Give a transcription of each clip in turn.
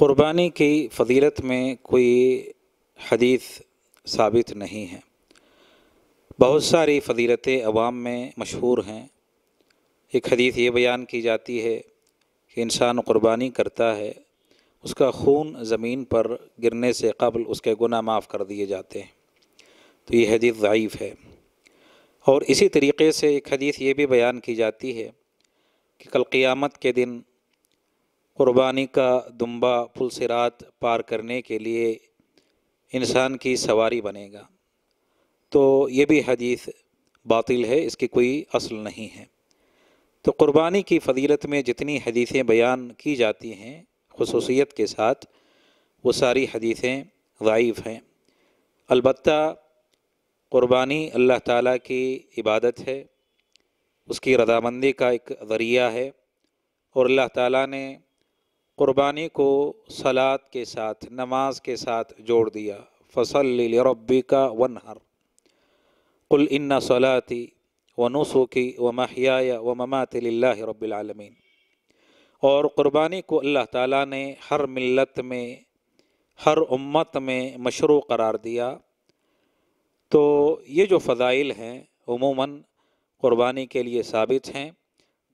क़ुरबानी की फजीलत में कोई हदीस साबित नहीं है बहुत सारी फजीलतें अवाम में मशहूर हैं एक हदीस ये बयान की जाती है कि इंसान क़ुरबानी करता है उसका खून ज़मीन पर गिरने से कबल उसके गुना माफ़ कर दिए जाते हैं तो ये हदीस ज़यीफ़ है और इसी तरीके से एक हदीस ये भी बयान की जाती है कि कल क़ियामत के दिन क़ुरबानी का दुम्बा पुल सिरात पार करने के लिए इंसान की सवारी बनेगा तो ये भी हदीस बातिल है इसकी कोई असल नहीं है तो क़ुरबानी की फजीलत में जितनी हदीसें बयान की जाती हैं खसूसियत के साथ वो सारी हदीसें ज़ाइफ़ हैं अलबत् क़ुरबानी अल्लाह ताला की इबादत है उसकी रदामंदी का एक ज़रिया है और अल्लाह ताला ने कुर्बानी को सलात के साथ नमाज के साथ जोड़ दिया फसल रबी का वन हर कुल इन्ना सलाती व नसुकी व महिया व ममातिल्ला रबालमीन और क़ुरबानी को अल्लाह ताला ने हर मिलत में हर उम्मत में मशरू करार दिया तो ये जो फ़ज़ाइल हैं उमूमन क़ुरबानी के लिए साबित हैं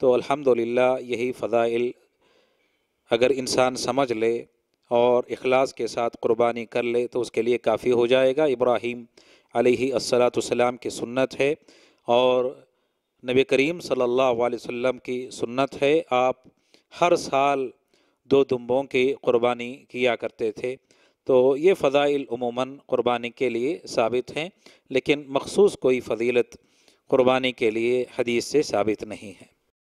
तो अल्हम्दुलिल्लाह यही फ़ज़ाइल अगर इंसान समझ ले और अखलास के साथ क़ुरबानी कर ले तो उसके लिए काफ़ी हो जाएगा इब्राहीम अलैहिस्सलाम की सुन्नत है और नबी करीम सल्लल्लाहु अलैहि वसल्लम की सुन्नत है आप हर साल दो दुम्बों की क़ुरबानी किया करते थे तो ये फ़ज़ाइल उमूमन क़ुरबानी के लिए साबित हैं लेकिन मखसूस कोई फजीलत क़ुरबानी के लिए हदीस से साबित नहीं है